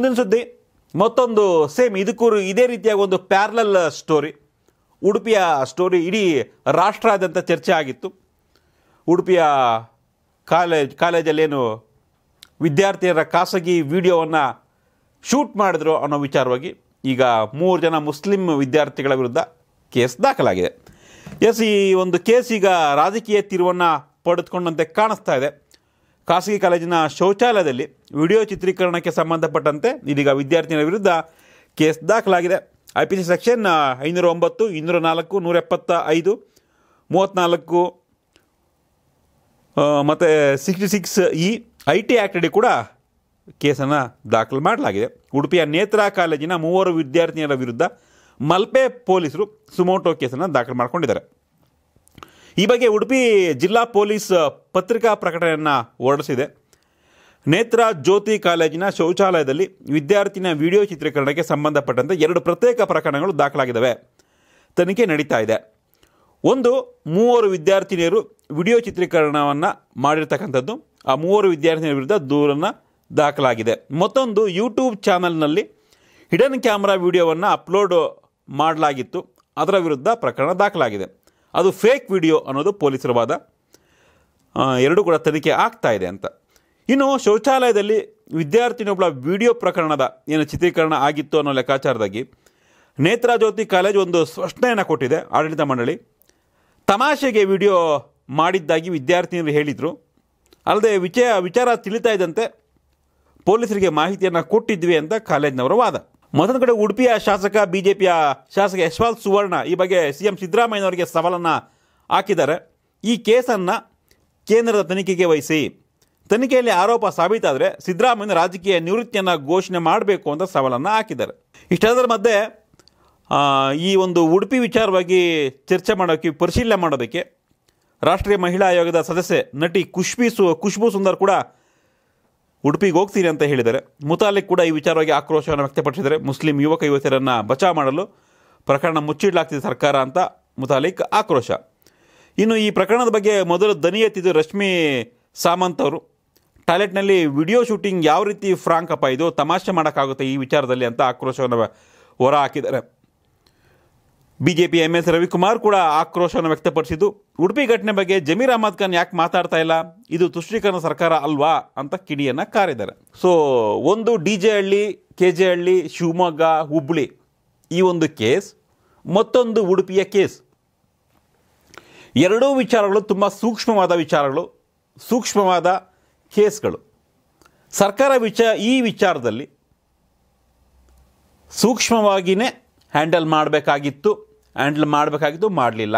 ಮುಂದಿನ ಸುದ್ದಿ ಮತ್ತೊಂದು ಸೇಮ್ ಇದಕ್ಕೂ ಇದೇ ರೀತಿಯಾಗಿ ಒಂದು ಪ್ಯಾರಲಲ್ ಸ್ಟೋರಿ ಉಡುಪಿಯ ಸ್ಟೋರಿ ಇಡೀ ರಾಷ್ಟ್ರಾದ್ಯಂತ ಚರ್ಚೆ ಆಗಿತ್ತು ಉಡುಪಿಯ ಕಾಲೇಜ್ ಕಾಲೇಜಲ್ಲೇನು ವಿದ್ಯಾರ್ಥಿಯರ ಖಾಸಗಿ ವಿಡಿಯೋವನ್ನು ಶೂಟ್ ಮಾಡಿದ್ರು ಅನ್ನೋ ವಿಚಾರವಾಗಿ ಈಗ ಮೂರು ಜನ ಮುಸ್ಲಿಂ ವಿದ್ಯಾರ್ಥಿಗಳ ವಿರುದ್ಧ ಕೇಸ್ ದಾಖಲಾಗಿದೆ ಎಸ್ ಈ ಒಂದು ಕೇಸ್ ಈಗ ರಾಜಕೀಯ ತಿರುವನ್ನು ಪಡೆದುಕೊಂಡಂತೆ ಕಾಣಿಸ್ತಾ ಇದೆ ಖಾಸಗಿ ಕಾಲೇಜಿನ ಶೌಚಾಲಯದಲ್ಲಿ ವಿಡಿಯೋ ಚಿತ್ರೀಕರಣಕ್ಕೆ ಸಂಬಂಧಪಟ್ಟಂತೆ ಇದೀಗ ವಿದ್ಯಾರ್ಥಿನಿಯರ ವಿರುದ್ಧ ಕೇಸ್ ದಾಖಲಾಗಿದೆ ಐ ಪಿ ಸಿ ಸೆಕ್ಷನ್ ಐನೂರ ಒಂಬತ್ತು ಇನ್ನೂರ ನಾಲ್ಕು ನೂರ ಎಪ್ಪತ್ತ ಐದು ಮೂವತ್ತ್ನಾಲ್ಕು ಮತ್ತು sixty six E I T ಆ್ಯಕ್ಟಡಿ ಕೂಡ ಕೇಸನ್ನು ದಾಖಲು ಮಾಡಲಾಗಿದೆ ಉಡುಪಿಯ ನೇತ್ರಾ ಕಾಲೇಜಿನ ಮೂವರು ವಿದ್ಯಾರ್ಥಿನಿಯರ ವಿರುದ್ಧ ಮಲ್ಪೆ ಪೊಲೀಸರು ಸುಮೋಟೋ ಕೇಸನ್ನು ದಾಖಲು ಮಾಡಿಕೊಂಡಿದ್ದಾರೆ ಈ ಬಗ್ಗೆ ಉಡುಪಿ ಜಿಲ್ಲಾ ಪೊಲೀಸ್ ಪತ್ರಿಕಾ ಪ್ರಕಟಣೆಯನ್ನು ಹೊರಡಿಸಿದೆ ನೇತ್ರ ಜ್ಯೋತಿ ಕಾಲೇಜಿನ ಶೌಚಾಲಯದಲ್ಲಿ ವಿದ್ಯಾರ್ಥಿನ ವಿಡಿಯೋ ಚಿತ್ರೀಕರಣಕ್ಕೆ ಸಂಬಂಧಪಟ್ಟಂತೆ ಎರಡು ಪ್ರತ್ಯೇಕ ಪ್ರಕರಣಗಳು ದಾಖಲಾಗಿದ್ದಾವೆ ತನಿಖೆ ನಡೀತಾ ಇದೆ ಒಂದು ಮೂವರು ವಿದ್ಯಾರ್ಥಿನಿಯರು ವಿಡಿಯೋ ಚಿತ್ರೀಕರಣವನ್ನು ಮಾಡಿರ್ತಕ್ಕಂಥದ್ದು ಆ ಮೂವರು ವಿದ್ಯಾರ್ಥಿನಿಯರ ವಿರುದ್ಧ ದೂರನ್ನು ದಾಖಲಾಗಿದೆ ಮತ್ತೊಂದು ಯೂಟ್ಯೂಬ್ ಚಾನಲ್ನಲ್ಲಿ ಹಿಡನ್ ಕ್ಯಾಮ್ರಾ ವಿಡಿಯೋವನ್ನು ಅಪ್ಲೋಡ್ ಮಾಡಲಾಗಿತ್ತು ಅದರ ವಿರುದ್ಧ ಪ್ರಕರಣ ದಾಖಲಾಗಿದೆ ಅದು ಫೇಕ್ ವಿಡಿಯೋ ಅನ್ನೋದು ಪೊಲೀಸರ ವಾದ ಎರಡೂ ಕೂಡ ತನಿಖೆ ಆಗ್ತಾ ಇದೆ ಅಂತ ಇನ್ನು ಶೌಚಾಲಯದಲ್ಲಿ ವಿದ್ಯಾರ್ಥಿನಿಯೊಬ್ಬಳ ವಿಡಿಯೋ ಪ್ರಕರಣದ ಏನು ಚಿತ್ರೀಕರಣ ಆಗಿತ್ತು ಅನ್ನೋ ಲೆಕ್ಕಾಚಾರದಾಗಿ ನೇತ್ರಾಜ್ಯೋತಿ ಕಾಲೇಜ್ ಒಂದು ಸ್ಪಷ್ಟನೆಯನ್ನು ಕೊಟ್ಟಿದೆ ಆಡಳಿತ ಮಂಡಳಿ ತಮಾಷೆಗೆ ವಿಡಿಯೋ ಮಾಡಿದ್ದಾಗಿ ವಿದ್ಯಾರ್ಥಿನಿಯರು ಹೇಳಿದರು ಅಲ್ಲದೆ ವಿಚಯ ವಿಚಾರ ತಿಳಿತಾ ಇದ್ದಂತೆ ಪೊಲೀಸರಿಗೆ ಮಾಹಿತಿಯನ್ನು ಕೊಟ್ಟಿದ್ವಿ ಅಂತ ಕಾಲೇಜ್ನವರ ವಾದ ಮತ್ತೊಂದು ಕಡೆ ಉಡುಪಿಯ ಶಾಸಕ ಪಿಯ ಶಾಸಕ ಯಶಪಾಲ್ ಸುವರ್ಣ ಈ ಬಗ್ಗೆ ಸಿ ಸಿಎಂ ಸಿದ್ದರಾಮಯ್ಯನವರಿಗೆ ಸವಾಲನ್ನು ಹಾಕಿದ್ದಾರೆ ಈ ಕೇಸನ್ನು ಕೇಂದ್ರದ ತನಿಖೆಗೆ ವಹಿಸಿ ತನಿಖೆಯಲ್ಲಿ ಆರೋಪ ಸಾಬೀತಾದರೆ ಸಿದ್ದರಾಮಯ್ಯ ರಾಜಕೀಯ ನಿವೃತ್ತಿಯನ್ನು ಘೋಷಣೆ ಮಾಡಬೇಕು ಅಂತ ಸವಾಲನ್ನು ಹಾಕಿದ್ದಾರೆ ಇಷ್ಟಾದ್ರ ಮಧ್ಯೆ ಈ ಒಂದು ಉಡುಪಿ ವಿಚಾರವಾಗಿ ಚರ್ಚೆ ಮಾಡೋಕ್ಕೆ ಪರಿಶೀಲನೆ ಮಾಡೋದಕ್ಕೆ ರಾಷ್ಟ್ರೀಯ ಮಹಿಳಾ ಆಯೋಗದ ಸದಸ್ಯೆ ನಟಿ ಖುಷ್ಬಿ ಸು ಖುಷ್ಬು ಸುಂದರ್ ಕೂಡ ಉಡುಪಿಗೆ ಹೋಗ್ತೀರಿ ಅಂತ ಹೇಳಿದರೆ ಮುತಾಲಿಕ್ ಕೂಡ ಈ ವಿಚಾರವಾಗಿ ಆಕ್ರೋಶವನ್ನು ವ್ಯಕ್ತಪಡಿಸಿದರೆ ಮುಸ್ಲಿಂ ಯುವಕ ಯುವತಿಯರನ್ನು ಬಚಾ ಮಾಡಲು ಪ್ರಕರಣ ಮುಚ್ಚಿಡಲಾಗ್ತಿದೆ ಸರ್ಕಾರ ಅಂತ ಮುತಾಲಿಕ್ ಆಕ್ರೋಶ ಇನ್ನು ಈ ಪ್ರಕರಣದ ಬಗ್ಗೆ ಮೊದಲು ದನಿ ಎತ್ತಿದ್ದು ರಶ್ಮಿ ಸಾಮಂತ್ ಅವರು ಟಾಯ್ಲೆಟ್ನಲ್ಲಿ ವಿಡಿಯೋ ಶೂಟಿಂಗ್ ಯಾವ ರೀತಿ ಫ್ರಾಂಕ್ ಅಪ್ಪ ಇದು ತಮಾಷೆ ಮಾಡೋಕ್ಕಾಗುತ್ತೆ ಈ ವಿಚಾರದಲ್ಲಿ ಅಂತ ಆಕ್ರೋಶವನ್ನು ಹೊರ ಹಾಕಿದ್ದಾರೆ ಬಿಜೆಪಿ ಎಂ ಎಸ್ ರವಿಕುಮಾರ್ ಕೂಡ ಆಕ್ರೋಶವನ್ನು ವ್ಯಕ್ತಪಡಿಸಿದ್ದು ಉಡುಪಿ ಘಟನೆ ಬಗ್ಗೆ ಜಮೀರ್ ಅಹಮದ್ ಖಾನ್ ಯಾಕೆ ಮಾತಾಡ್ತಾ ಇಲ್ಲ ಇದು ತುಷ್ಟೀಕರಣ ಸರ್ಕಾರ ಅಲ್ವಾ ಅಂತ ಕಿಡಿಯನ್ನು ಕಾರಿದ್ದಾರೆ ಸೊ ಒಂದು D J Halli K J Halli Shivamogga Hubli ಈ ಒಂದು ಕೇಸ್ ಮತ್ತೊಂದು ಉಡುಪಿಯ ಕೇಸ್ ಎರಡೂ ವಿಚಾರಗಳು ತುಂಬ ಸೂಕ್ಷ್ಮವಾದ ವಿಚಾರಗಳು ಸೂಕ್ಷ್ಮವಾದ ಕೇಸ್ಗಳು ಸರ್ಕಾರ ವಿಚ ಈ ವಿಚಾರದಲ್ಲಿ ಸೂಕ್ಷ್ಮವಾಗಿಯೇ ಹ್ಯಾಂಡಲ್ ಮಾಡಬೇಕಾಗಿತ್ತು ಹ್ಯಾಂಡಲ್ ಮಾಡಬೇಕಾಗಿದ್ದು ಮಾಡಲಿಲ್ಲ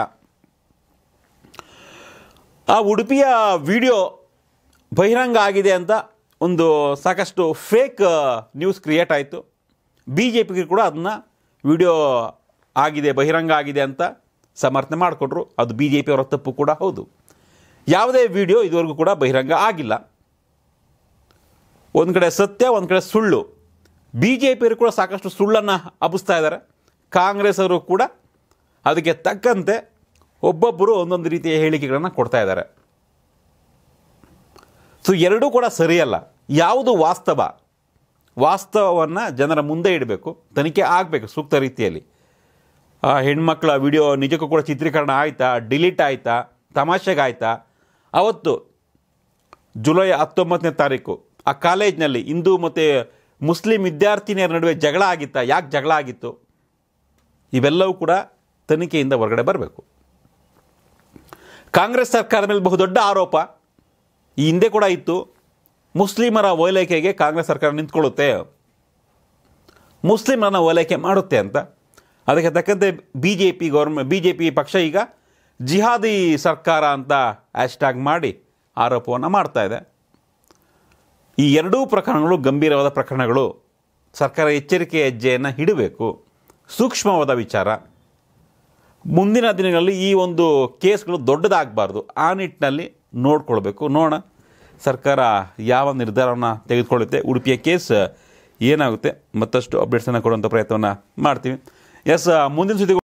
ಆ ಉಡುಪಿಯ ವಿಡಿಯೋ ಬಹಿರಂಗ ಆಗಿದೆ ಅಂತ ಒಂದು ಸಾಕಷ್ಟು ಫೇಕ್ ನ್ಯೂಸ್ ಕ್ರಿಯೇಟ್ ಆಯಿತು ಬಿ ಜೆ ಪಿಗೆ ಕೂಡ ಅದನ್ನು ವಿಡಿಯೋ ಆಗಿದೆ ಬಹಿರಂಗ ಆಗಿದೆ ಅಂತ ಸಮರ್ಥನೆ ಮಾಡಿಕೊಟ್ರು ಅದು ಬಿ ಜೆ ಪಿಯವರ ತಪ್ಪು ಕೂಡ ಹೌದು ಯಾವುದೇ ವಿಡಿಯೋ ಇದುವರೆಗೂ ಕೂಡ ಬಹಿರಂಗ ಆಗಿಲ್ಲ ಒಂದು ಕಡೆ ಸತ್ಯ ಒಂದು ಕಡೆ ಸುಳ್ಳು ಬಿ ಜೆ ಪಿಯವರು ಕೂಡ ಸಾಕಷ್ಟು ಸುಳ್ಳನ್ನು ಹಬ್ಬಿಸ್ತಾ ಇದ್ದಾರೆ ಕಾಂಗ್ರೆಸ್ ಅವರು ಕೂಡ ಅದಕ್ಕೆ ತಕ್ಕಂತೆ ಒಬ್ಬೊಬ್ಬರು ಒಂದೊಂದು ರೀತಿಯ ಹೇಳಿಕೆಗಳನ್ನು ಕೊಡ್ತಾ ಇದ್ದಾರೆ ಸೊ ಎರಡೂ ಕೂಡ ಸರಿಯಲ್ಲ ಯಾವುದು ವಾಸ್ತವ ವಾಸ್ತವವನ್ನು ಜನರ ಮುಂದೆ ಇಡಬೇಕು ತನಿಖೆ ಆಗಬೇಕು ಸೂಕ್ತ ರೀತಿಯಲ್ಲಿ ಆ ಹೆಣ್ಮಕ್ಳ ವಿಡಿಯೋ ನಿಜಕ್ಕೂ ಕೂಡ ಚಿತ್ರೀಕರಣ ಆಯಿತಾ ಡಿಲೀಟ್ ಆಯಿತಾ ತಮಾಷೆಗಾಯ್ತಾ ಅವತ್ತು ಜುಲೈ ಹತ್ತೊಂಬತ್ತನೇ ತಾರೀಕು ಆ ಕಾಲೇಜ್ನಲ್ಲಿ ಹಿಂದೂ ಮತ್ತು ಮುಸ್ಲಿಂ ವಿದ್ಯಾರ್ಥಿನಿಯರ ನಡುವೆ ಜಗಳ ಆಗಿತ್ತಾ ಯಾಕೆ ಜಗಳ ಆಗಿತ್ತು ಇವೆಲ್ಲವೂ ಕೂಡ ತನಿಖೆಯಿಂದ ಹೊರಗಡೆ ಬರಬೇಕು ಕಾಂಗ್ರೆಸ್ ಸರ್ಕಾರದ ಮೇಲೆ ಬಹುದೊಡ್ಡ ಆರೋಪ ಈ ಹಿಂದೆ ಕೂಡ ಇತ್ತು ಮುಸ್ಲಿಮರ ಓಲೈಕೆಗೆ ಕಾಂಗ್ರೆಸ್ ಸರ್ಕಾರ ನಿಂತ್ಕೊಳ್ಳುತ್ತೆ ಮುಸ್ಲಿಮರನ್ನು ಓಲೈಕೆ ಮಾಡುತ್ತೆ ಅಂತ ಅದಕ್ಕೆ ತಕ್ಕಂತೆ B J P government B J P ಪಕ್ಷ ಈಗ ಜಿಹಾದಿ ಸರ್ಕಾರ ಅಂತ ಟ್ಯಾಗ್ ಮಾಡಿ ಆರೋಪವನ್ನು ಮಾಡ್ತಾ ಇದೆ ಈ ಎರಡೂ ಪ್ರಕರಣಗಳು ಗಂಭೀರವಾದ ಪ್ರಕರಣಗಳು ಸರ್ಕಾರ ಎಚ್ಚರಿಕೆಯ ಹೆಜ್ಜೆಯನ್ನು ಹಿಡಬೇಕು ಸೂಕ್ಷ್ಮವಾದ ವಿಚಾರ ಮುಂದಿನ ದಿನಗಳಲ್ಲಿ ಈ ಒಂದು ಕೇಸ್ಗಳು ದೊಡ್ಡದಾಗಬಾರ್ದು ಆ ನಿಟ್ಟಿನಲ್ಲಿ ನೋಡ್ಕೊಳ್ಬೇಕು ನೋಡೋಣ ಸರ್ಕಾರ ಯಾವ ನಿರ್ಧಾರವನ್ನು ತೆಗೆದುಕೊಳ್ಳುತ್ತೆ ಉಡುಪಿಯ ಕೇಸ್ ಏನಾಗುತ್ತೆ ಮತ್ತಷ್ಟು ಅಪ್ಡೇಟ್ಸನ್ನು ಕೊಡುವಂಥ ಪ್ರಯತ್ನವನ್ನು ಮಾಡ್ತೀವಿ ಎಸ್ ಮುಂದಿನ ಸುದ್ದಿ